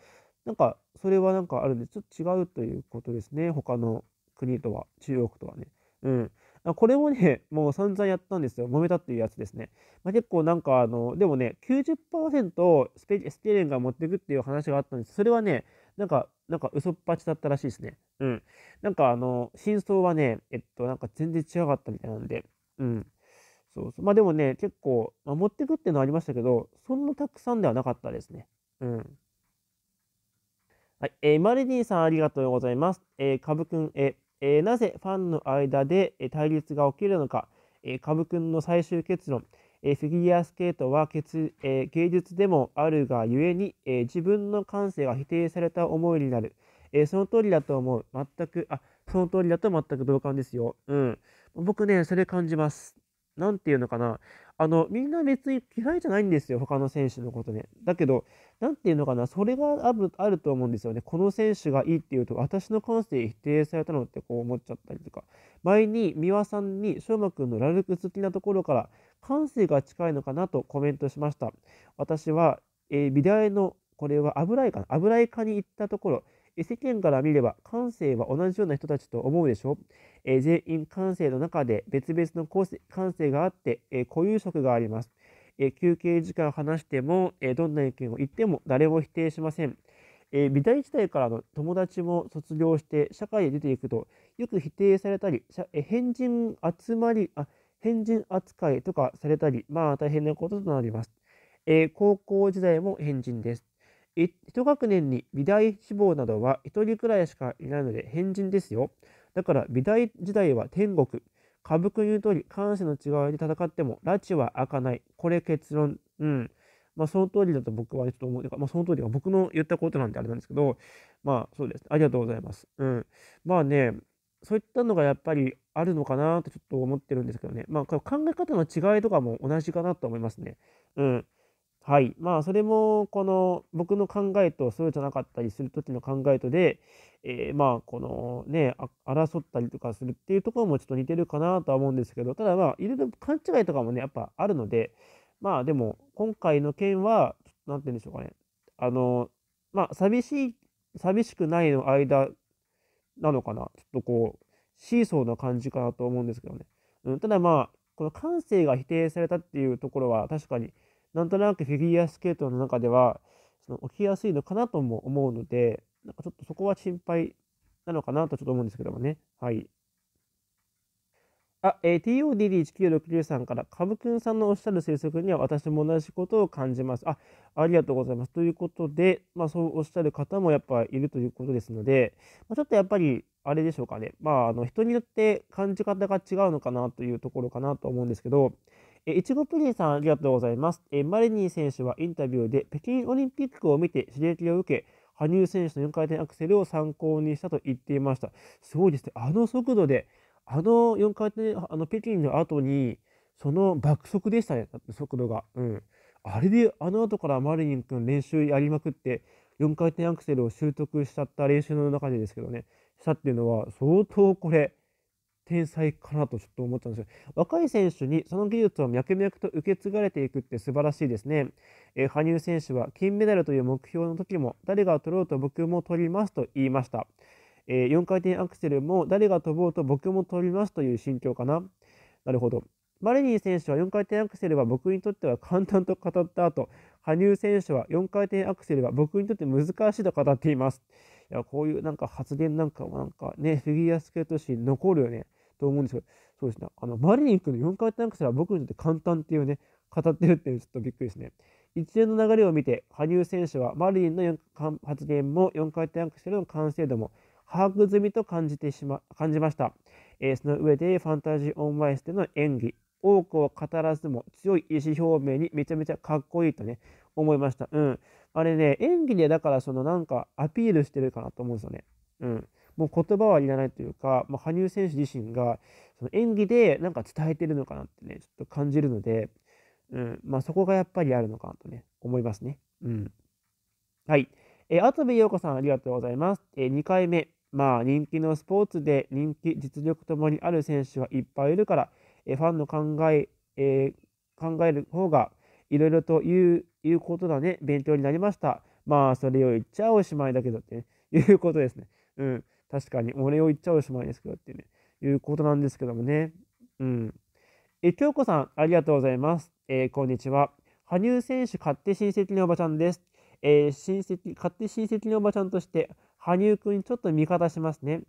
Speaker 1: なんか、それはなんかあるんで、ちょっと違うということですね。他の国とは、中国とはね。うん。これもね、もう散々やったんですよ。揉めたっていうやつですね。まあ、結構なんか、あの、でもね90、90%スペスペレンが持っていくっていう話があったんです。それはね、なんかなんか嘘っぱちだったらしいですね。うん。なんかあの、真相はね、えっと、なんか全然違かったみたいなんで、うん。そうそう。まあでもね、結構、まあ、持ってくっていうのはありましたけど、そんなたくさんではなかったですね。うん。はい。えー、マリディさんありがとうございます。えー、カブくん、えー、なぜファンの間で対立が起きるのか、えー、カブくんの最終結論。えー、フィギュアスケートはけつ、えー、芸術でもあるがゆえに、えー、自分の感性が否定された思いになる。えその通りだと思う。全く、あ、その通りだと全く同感ですよ。うん。僕ね、それ感じます。なんていうのかな。あの、みんな別に嫌いじゃないんですよ。他の選手のことね。だけど、なんていうのかな。それがあるあると思うんですよね。この選手がいいっていうと、私の感性否定されたのってこう思っちゃったりとか。前に、三輪さんに、翔馬くんのラルク好きなところから、感性が近いのかなとコメントしました。私は、えー、美大のこれは油絵かな油絵科に行ったところ、世間から見れば感性は同じような人たちと思うでしょ、え全員感性の中で別々の感性があって、え固有色があります。え休憩時間を話しても、えどんな意見を言っても誰も否定しません。え美大時代からの友達も卒業して社会へ出ていくとよく否定されたり、え変人集まりあ変人扱いとかされたり、まあ大変なこととなります。えー、高校時代も変人です。一学年に美大志望などは1人くらいしかいないので変人ですよ。だから美大時代は天国。歌舞伎の言う通り、感謝の違いで戦っても、拉致は開かない。これ結論。うん。まあ、その通りだと僕はちょっと思う。まあ、その通りは僕の言ったことなんであれなんですけど、まあ、そうです。ありがとうございます。うん。まあね、そういったのがやっぱりあるのかなとちょっと思ってるんですけどね。まあ、考え方の違いとかも同じかなと思いますね。うん。はい。まあ、それも、この、僕の考えと、そうじゃなかったりする時の考えとで、えー、まあ、このね、争ったりとかするっていうところもちょっと似てるかなとは思うんですけど、ただまあ、いろいろ勘違いとかもね、やっぱあるので、まあ、でも、今回の件は、何て言うんでしょうかね。あの、まあ、寂しい、寂しくないの間なのかな。ちょっとこう、シーソーな感じかなと思うんですけどね。うん、ただまあ、この感性が否定されたっていうところは確かになんとなくフィギュアスケートの中ではその起きやすいのかなとも思うので、なんかちょっとそこは心配なのかなとちょっと思うんですけどもね。はい。あ、えー、TODD1969 さんから、カブくんさんのおっしゃる推測には私も同じことを感じます。あ、ありがとうございます。ということで、まあそうおっしゃる方もやっぱいるということですので、まあ、ちょっとやっぱりあれでしょうかね、まあ、あの人によって感じ方が違うのかなというところかなと思うんですけど、えいちごプリンさんありがとうございます。えマリニー選手はインタビューで北京オリンピックを見て刺激を受け、羽生選手の4回転アクセルを参考にしたと言っていました。すごいですね。あの速度で、あの4回転、あの北京の後に、その爆速でしたね、速度が。うん。あれで、あの後からマリニン君練習やりまくって、4回転アクセルを習得しちゃった練習の中でですけどね、したっていうのは相当これ天才かなとちょっと思ったんですよ若い選手にその技術を脈々と受け継がれていくって素晴らしいですね、えー、羽生選手は金メダルという目標の時も誰が取ろうと僕も取りますと言いました、えー、4回転アクセルも誰が飛ぼうと僕も取りますという心境かななるほどマリニン選手は4回転アクセルは僕にとっては簡単と語った後、羽生選手は4回転アクセルは僕にとって難しいと語っています。いや、こういうなんか発言なんかもなんかね、フィギュアスケート史に残るよね、と思うんですけど、そうですね、あの、マリニン君の4回転アクセルは僕にとって簡単っていうね、語ってるっていうのちょっとびっくりですね。一連の流れを見て、羽生選手はマリニンの発言も4回転アクセルの完成度も把握済みと感じてしま、感じました。えー、その上でファンタジーオンバイスでの演技、多くを語らずも強い意思表明にめちゃめちゃかっこいいとね、思いました。うん。あれね、演技でだからそのなんかアピールしてるかなと思うんですよね。うん。もう言葉はいらないというか、まあ、羽生選手自身がその演技でなんか伝えてるのかなってね、ちょっと感じるので、うん。まあ、そこがやっぱりあるのかなとね、思いますね。うん。はい。えー、跡部陽子さんありがとうございます。えー、2回目。まあ人気のスポーツで人気、実力ともにある選手はいっぱいいるから、えファンの考ええー、考える方がいろいろといういうことだね、勉強になりました。まあ、それを言っちゃおしまいだけどって、ね、いうことですね。うん、確かに、俺を言っちゃおしまいですけどってね、いうことなんですけどもね。うん。え、京子さん、ありがとうございます。えー、こんにちは。羽生選手、勝手親戚のおばちゃんです。えー、親戚、勝手親戚のおばちゃんとして、羽生くんにちょっと味方しますね。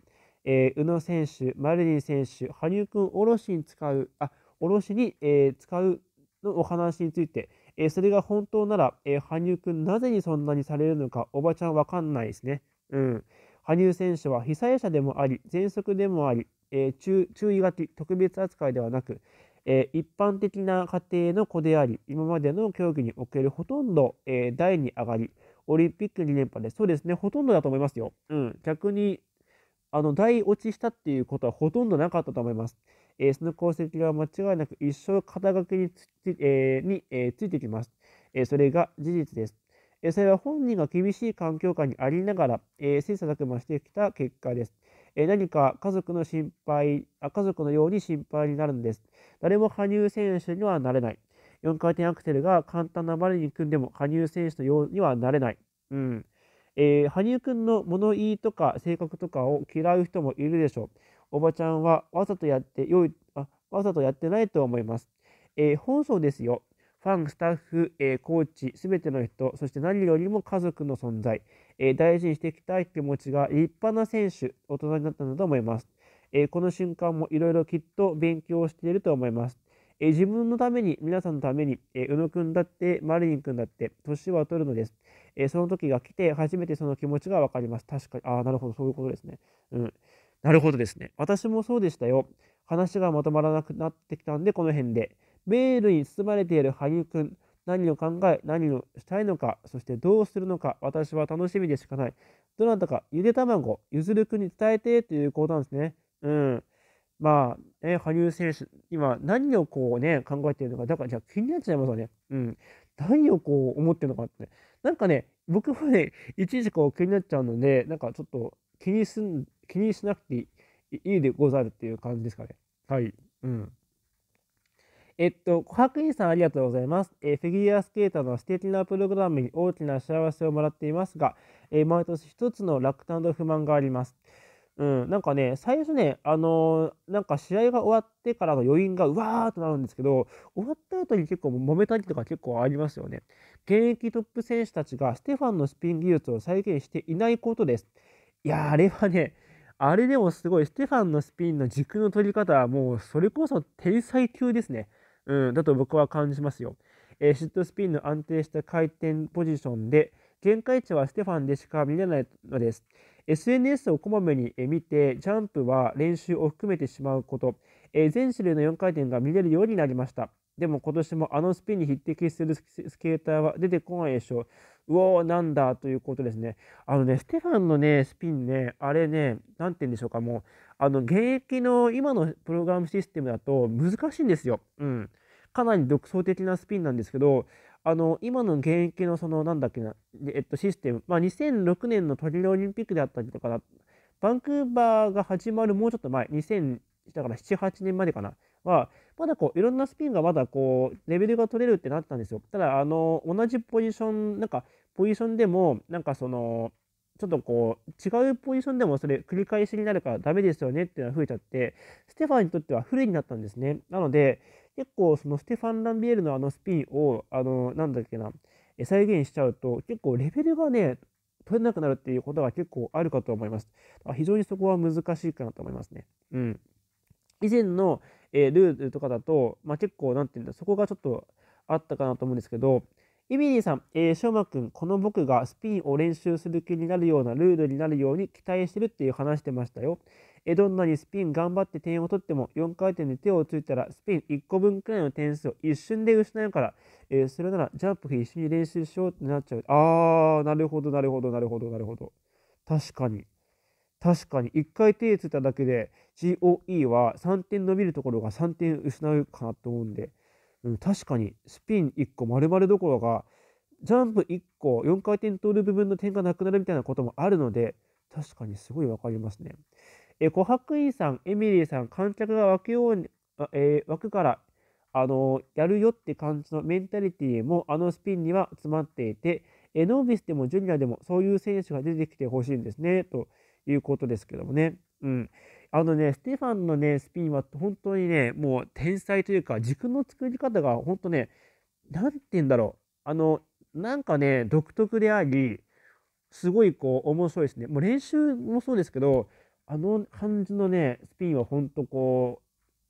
Speaker 1: えー、宇野選手、マルディ選手、羽生君おろしに使う、あ、おろしに、えー、使うのお話について、えー、それが本当なら、え羽生君なぜにそんなにされるのか、おばちゃんわかんないですね。うん。羽生選手は被災者でもあり、喘息でもあり、え注意書き、特別扱いではなく、え一般的な家庭の子であり、今までの競技におけるほとんど、えー、台に上がり、オリンピック2連覇で、そうですね、ほとんどだと思いますよ。うん、逆にあの、大落ちしたっていうことはほとんどなかったと思います。えー、その功績は間違いなく一生肩書きにつ,、えー、にえー、ついてきます。えそれが事実です。えそれは本人が厳しい環境下にありながら、え切磋琢磨してきた結果です。え何か家族の心配あ、家族のように心配になるんです。誰も羽生選手にはなれない。4回転アクセルが簡単なバネに組んでも羽生選手のようにはなれない。うん。えー、羽生くんの物言いとか性格とかを嫌う人もいるでしょう。おばちゃんはわざとやって良いあわざとやってないと思います。えー、本層ですよ。ファン、スタッフ、えー、コーチ、すべての人、そして何よりも家族の存在、えー、大事にしていきたい気持ちが立派な選手、大人になったんだと思います。えこの瞬間もいろいろきっと勉強していると思います。え自分のために、皆さんのために、え宇野くんだって、マリリンくんだって、年は取るのです。えその時が来て、初めてその気持ちが分かります。確かに、ああ、なるほど、そういうことですね。うん。なるほどですね。私もそうでしたよ。話がまとまらなくなってきたんで、この辺で。メールに包まれている羽生くん、何を考え、何をしたいのか、そしてどうするのか、私は楽しみでしかない。どなたか、ゆで卵、ゆずるくんに伝えてということなんですね。うん。まあ、ね、羽生選手、今何をこうね、考えてるのか、だからじゃあ気になっちゃいますよね。うん。何をこう思ってるのかって。なんかね、僕もね、いちいちこう気になっちゃうので、なんかちょっと気にすん、気にしなくていいでござるっていう感じですかね。はい。うん。えっと、琥珀院さんありがとうございます。えー、フィギュアスケーターの素敵なプログラムに大きな幸せをもらっていますが、えー、毎年一つの落胆と不満があります。うん、なんかね、最初ね、あのー、なんか試合が終わってからの余韻がうわーっとなるんですけど、終わった後に結構揉めたりとか結構ありますよね。現役トップ選手たちがステファンのスピン技術を再現していないことです。いやあれはね、あれでもすごい、ステファンのスピンの軸の取り方はもう、それこそ天才級ですね。うん、だと僕は感じますよ。えー、シットスピンの安定した回転ポジションで、限界値はステファンでしか見れないのです。SNS をこまめに見て、ジャンプは練習を含めてしまうこと、全種類の4回転が見れるようになりました。でも今年もあのスピンに匹敵するスケーターは出てこないでしょう。うおー、なんだということですね。あのね、ステファンのね、スピンね、あれね、なんて言うんでしょうか、もう、あの、現役の今のプログラムシステムだと難しいんですよ。うん。かなり独創的なスピンなんですけど、あの、今の現役のその、なんだっけな、えっと、システム、まあ、2006年のトリノオリンピックであったりとかバンクーバーが始まるもうちょっと前、2000、だから7、8年までかな、は、まだこう、いろんなスピンがまだこう、レベルが取れるってなったんですよ。ただ、あの、同じポジション、なんか、ポジションでも、なんかその、ちょっとこう、違うポジションでもそれ繰り返しになるからダメですよねっていうのが増えちゃって、ステファンにとっては不利になったんですね。なので、結構そのステファン・ランビエルのあのスピンを、あの、なんだっけな、再現しちゃうと、結構レベルがね、取れなくなるっていうことが結構あるかと思います。非常にそこは難しいかなと思いますね。うん。以前の、えー、ルールとかだと、まあ、結構、なんていうんだ、そこがちょっとあったかなと思うんですけど、イビリーさん、えー、しょうまくん、この僕がスピンを練習する気になるようなルールになるように期待してるっていう話してましたよ。どんなにスピン頑張って点を取っても4回転で手をついたらスピン1個分くらいの点数を一瞬で失うから、えー、それならジャンプ一緒に練習しようってなっちゃう。あー、なるほど、なるほど、なるほど、なるほど。確かに。確かに。1回手をついただけで GOE は3点伸びるところが3点失うかなと思うんで、うん、確かにスピン1個丸々どころがジャンプ1個4回転通る部分の点がなくなるみたいなこともあるので、確かにすごい分かりますね。えー、琥珀院さん、エミリーさん、観客が湧くように、えー、湧くから、あのー、やるよって感じのメンタリティも、あのスピンには詰まっていて、えー、ノービスでもジュニアでもそういう選手が出てきてほしいんですね、ということですけどもね。うん。あのね、ステファンのね、スピンは本当にね、もう天才というか、軸の作り方が本当ね、なんて言うんだろう。あの、なんかね、独特であり、すごいこう、面白いですね。もう練習もそうですけど、あの感じのね、スピンはほんとこ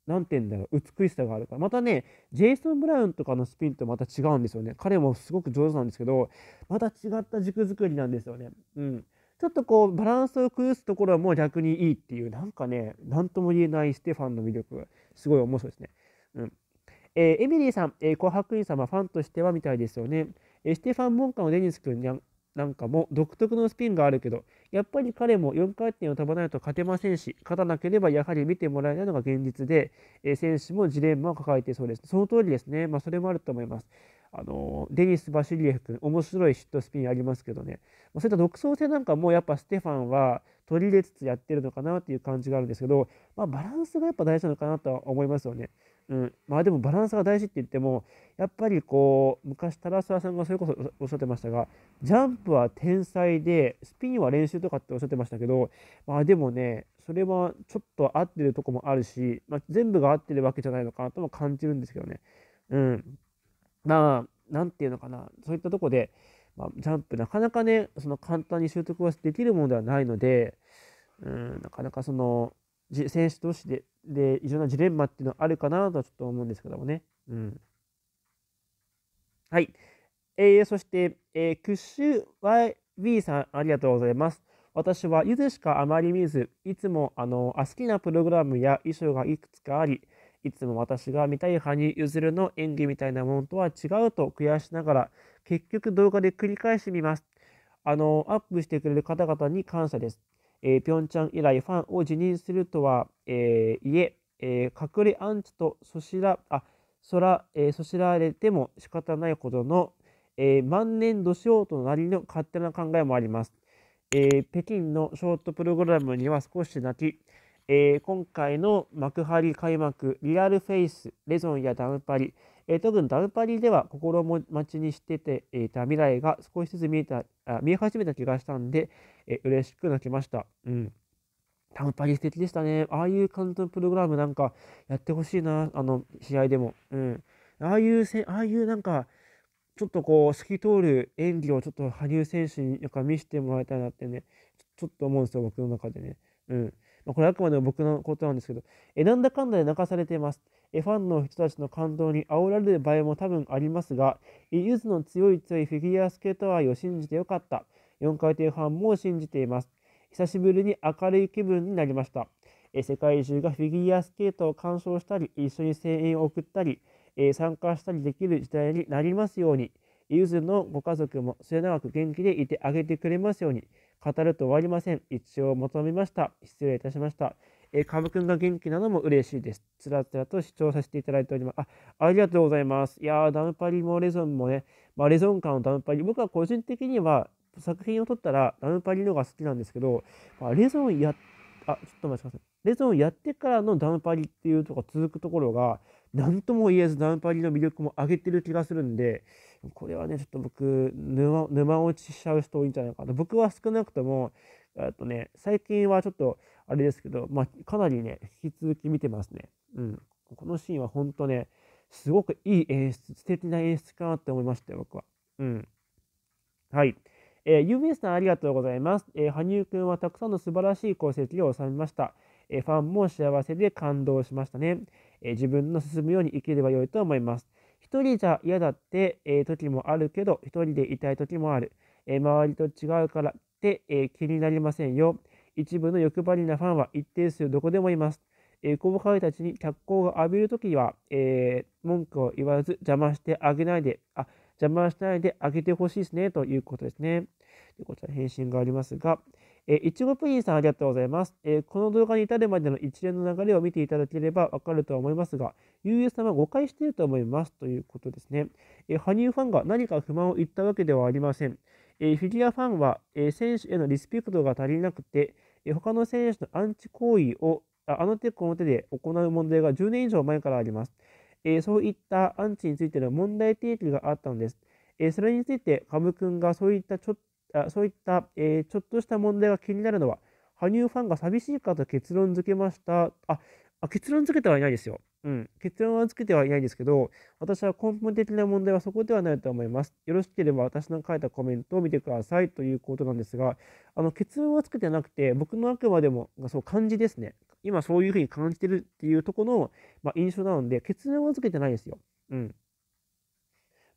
Speaker 1: う、なんて言うんだろう、美しさがあるから。またね、ジェイソン・ブラウンとかのスピンとまた違うんですよね。彼もすごく上手なんですけど、また違った軸作りなんですよね。うん。ちょっとこう、バランスを崩すところはもう逆にいいっていう、なんかね、なんとも言えないステファンの魅力、すごい面白いですね。うん。えー、エミリーさん、えー、紅白院様、ファンとしてはみたいですよね。えー、ステファン・モンカのデニス君なんかも独特のスピンがあるけど、やっぱり彼も4回転を飛ばないと勝てませんし、勝たなければやはり見てもらえないのが現実で、え選手もジレンマを抱えてそうです。その通りですね、まあ、それもあると思います。あのデニス・バシリエフ君、面白いシットスピンありますけどね、まあ、そういった独創性なんかもやっぱステファンは取り入れつつやってるのかなっていう感じがあるんですけど、まあ、バランスがやっぱ大事なのかなとは思いますよね。うん、まあでもバランスが大事って言ってもやっぱりこう昔タラスワさんがそれこそおっしゃってましたがジャンプは天才でスピンは練習とかっておっしゃってましたけどまあでもねそれはちょっと合ってるとこもあるし、まあ、全部が合ってるわけじゃないのかなとも感じるんですけどねうんまあ何て言うのかなそういったとこで、まあ、ジャンプなかなかねその簡単に習得はできるものではないのでうんなかなかその選手同士でで異常なジレンマっていうのはあるかなとはちょっと思うんですけどもね。うん、はい、えー、そして、えー、クッシュ YB さんありがとうございます。私はゆずしかあまり見ず、いつもあのあ、好きなプログラムや衣装がいくつかあり、いつも私が見たい羽生結弦の演技みたいなものとは違うと悔やしながら、結局動画で繰り返してみます。あの、アップしてくれる方々に感謝です。えー、ピョンチャン以来ファンを辞任するとは、えー、いええー、隠れアンチとそしらあそら、えー、そしられても仕方ないほどの、えー、万年度素人なりの勝手な考えもあります、えー、北京のショートプログラムには少し泣き、えー、今回の幕張開幕リアルフェイスレゾンやダウンパリ、えー、特にダウンパリでは心待ちにしてていた未来が少しずつ見えたあ見え始めた気がしたんでえ嬉しく泣きました。うん。タンパリ素敵でしたね。ああいう監督プログラムなんかやってほしいな、あの、試合でも。うん。ああいうせ、ああいうなんか、ちょっとこう、透き通る演技をちょっと羽生選手になんか見せてもらいたいなってね、ちょっと思うんですよ、僕の中でね。うん。まあ、これあくまでも僕のことなんですけど、え、なんだかんだで泣かされています。え、ファンの人たちの感動に煽られる場合も多分ありますが、え、ゆずの強い強いフィギュアスケート愛を信じてよかった。4回転半も信じています。久しぶりに明るい気分になりました。世界中がフィギュアスケートを鑑賞したり、一緒に声援を送ったり、参加したりできる時代になりますように、ゆずのご家族も末永く元気でいてあげてくれますように、語ると終わりません。一応求めました。失礼いたしました。えー、株くんが元気なのも嬉しいです。つらつらと視聴させていただいております。あありがとうございます。いやー、ダムパリもレゾンもね、まあ、レゾン感のダムパリ、僕は個人的には作品を撮ったらダムパリのが好きなんですけど、まあ、レゾンや、あ、ちょっと待ってください。レゾンやってからのダムパリっていうとこ続くところが、何とも言えずダムパリの魅力も上げてる気がするんで、これはね、ちょっと僕、沼沼落ちしちゃう人多いんじゃないかな。僕は少なくとも、えっとね、最近はちょっと、あれですけど、まあ、かなりね、引き続き見てますね。うん。このシーンは本当ね、すごくいい演出、素敵な演出かなって思いましたよ、僕は。うん。はい。えー、UBS さんありがとうございます。えー、羽生くんはたくさんの素晴らしい功績を収めました。えー、ファンも幸せで感動しましたね。え自分の進むように生きればよいと思います。一人じゃ嫌だって、え時もあるけど、一人でいたい時もある。え周りと違うからって、え気になりませんよ。一部の欲張りなファンは一定数どこでもいます。え後輩たちに脚光を浴びるときは、え文句を言わず邪魔してあげないで、あ、邪魔しないであげてほしいですね、ということですね。こちら返信がありますが、えいちごプリンさんありがとうございます、えー、この動画に至るまでの一連の流れを見ていただければわかるとは思いますが、US さんは誤解していると思いますということですね。えー、羽生ファンが何か不満を言ったわけではありません。えー、フィギュアファンは、え選手へのリスペクトが足りなくて、え他の選手のアンチ行為をあの手この手で行う問題が10年以上前からあります。えー、そういったアンチについての問題提起があったのです。えー、それについて、カム君がそういったちょっあそういった、えー、ちょっとした問題が気になるのは、羽生ファンが寂しいかと結論付けました。あ、あ結論付けてはいないですよ。うん、結論はつけてはいないですけど、私は根本的な問題はそこではないと思います。よろしければ私の書いたコメントを見てくださいということなんですが、あの結論はつけてなくて、僕のあくまでもそう感じですね。今そういうふうに感じてるっていうとこの、まあ、印象なので、結論はつけてないですよ。うん。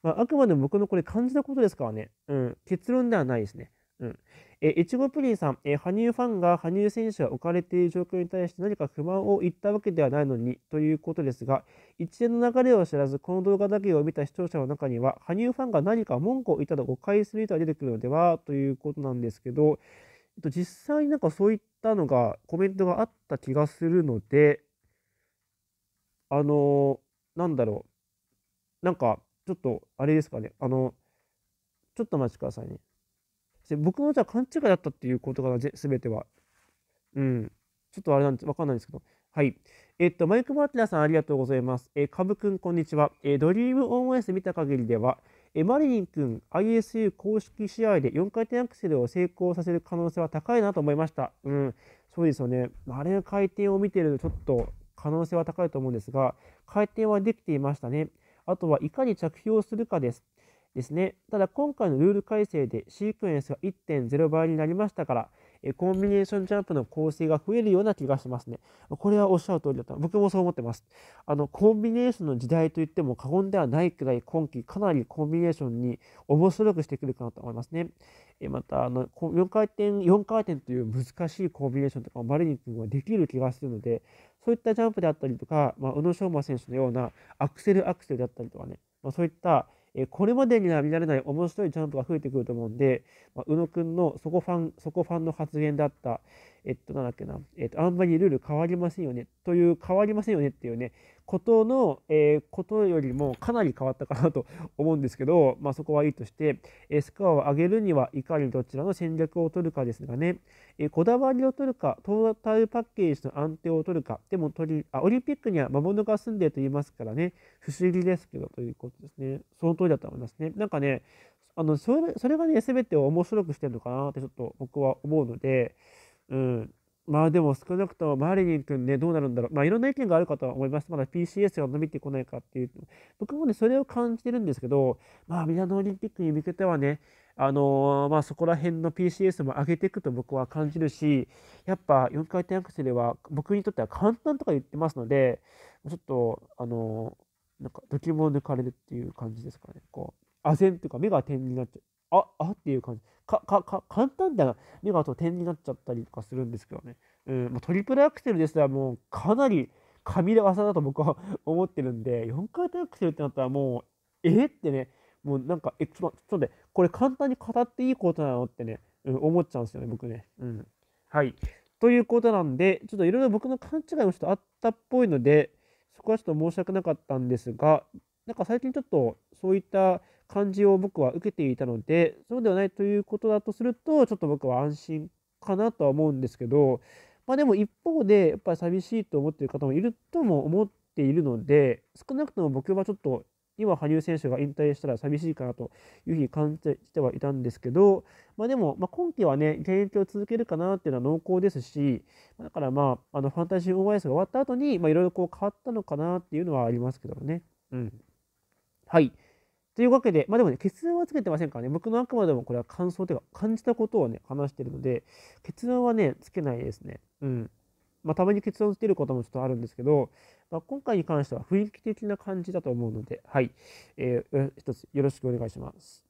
Speaker 1: まあ、あくまでも僕のこれ感じたことですからね。うん。結論ではないですね。うん。えいちごプリンさん、え羽生ファンが羽生選手が置かれている状況に対して何か不満を言ったわけではないのにということですが、一連の流れを知らず、この動画だけを見た視聴者の中には、羽生ファンが何か文句を言ったと誤解する人が出てくるのではということなんですけど、えっと、実際になんかそういったのが、コメントがあった気がするので、あのー、なんだろう、なんか、ちょっと、あれですかね、あの、ちょっと待ちくださいね。僕のじゃあ勘違いだったっていうことかな、全ては。うん。ちょっとあれなんです、わかんないんですけど。はい。えっと、マイク・バーティラさんありがとうございます。えー、カブくん、こんにちは。えー、ドリームオン・ o ス見た限りでは、えー、マリリンくん、ISU 公式試合で4回転アクセルを成功させる可能性は高いなと思いました。うん、そうですよね。あれの回転を見てるとちょっと可能性は高いと思うんですが、回転はできていましたね。あとはいかに着氷するかです。ですね。ただ今回のルール改正でシークエンスが1.0倍になりましたから、えコンビネーションジャンプの構成が増えるような気がしますね。これはおっしゃる通りだった。僕もそう思ってます。あの、コンビネーションの時代といっても過言ではないくらい今季かなりコンビネーションに面白くしてくるかなと思いますね。えまた、あの、4回転、4回転という難しいコンビネーションとかもマリニクができる気がするので、そういったジャンプであったりとか、まあ、宇野昌磨選手のようなアクセルアクセルであったりとかね、まあ、そういったえこれまでには見られない面白いジャンプが増えてくると思うんで、まあ、宇野くんのそこファン、そこファンの発言だった、えっと、なんだっけな、えっと、あんまりルール変わりませんよね、という、変わりませんよねっていうね、ことの、えー、ことよりもかなり変わったかなと思うんですけど、まあそこはいいとして、えー、スコアを上げるには、いかにどちらの戦略を取るかですがね、えー、こだわりを取るか、トータルパッケージの安定を取るか、でも取り、あ、オリンピックには魔物が住んでると言いますからね、不思議ですけど、ということですね。その通りだと思いますね。なんかね、あのそれそれがね、全てを面白くしてるのかなってちょっと僕は思うので、うん、まあでも少なくともマリリン君ね、どうなるんだろう。まあいろんな意見があるかとは思います。まだ PCS が伸びてこないかっていう。僕もね、それを感じてるんですけど、まあミラノオリンピックに向けてはね、あのー、まあそこら辺の PCS も上げていくと僕は感じるし、やっぱ4回転アクセルは僕にとっては簡単とか言ってますので、ちょっと、あのー、なんか、どきも抜かれるっていう感じですかね。こう、唖然ていうか目が点になっちゃう。あ、あっていう感じ。か、か、か、簡単だな。目があと点になっちゃったりとかするんですけどね。うん、まあ、トリプルアクセルですらもうかなり神業だと僕は思ってるんで、4回転アクセルってなったらもう、えってね、もうなんか、え、ちょっと待って、これ簡単に語っていいことなのってね、うん、思っちゃうんですよね、僕ね。うん。はい。ということなんで、ちょっといろいろ僕の勘違いもちょっとあったっぽいので、そこはちょっと申し訳なかったんですが、なんか最近ちょっとそういった感じを僕は受けていたので、そうではないということだとすると、ちょっと僕は安心かなとは思うんですけど、まあでも一方で、やっぱり寂しいと思っている方もいるとも思っているので、少なくとも僕はちょっと今、羽生選手が引退したら寂しいかなというふうに感じてはいたんですけど、まあ、でも、まあ、今季はね、現役を続けるかなっていうのは濃厚ですし、だからまあ、あのファンタジーオ o スが終わった後に、まあ、いろいろこう変わったのかなっていうのはありますけどね。うん。はい。というわけで、まあでもね、結論はつけてませんからね、僕のあくまでもこれは感想というか、感じたことをね、話してるので、結論はね、つけないですね。うん。まあたまに結論つけることもちょっとあるんですけど、まあ、今回に関しては雰囲気的な感じだと思うので、はい。えー、一つよろしくお願いします。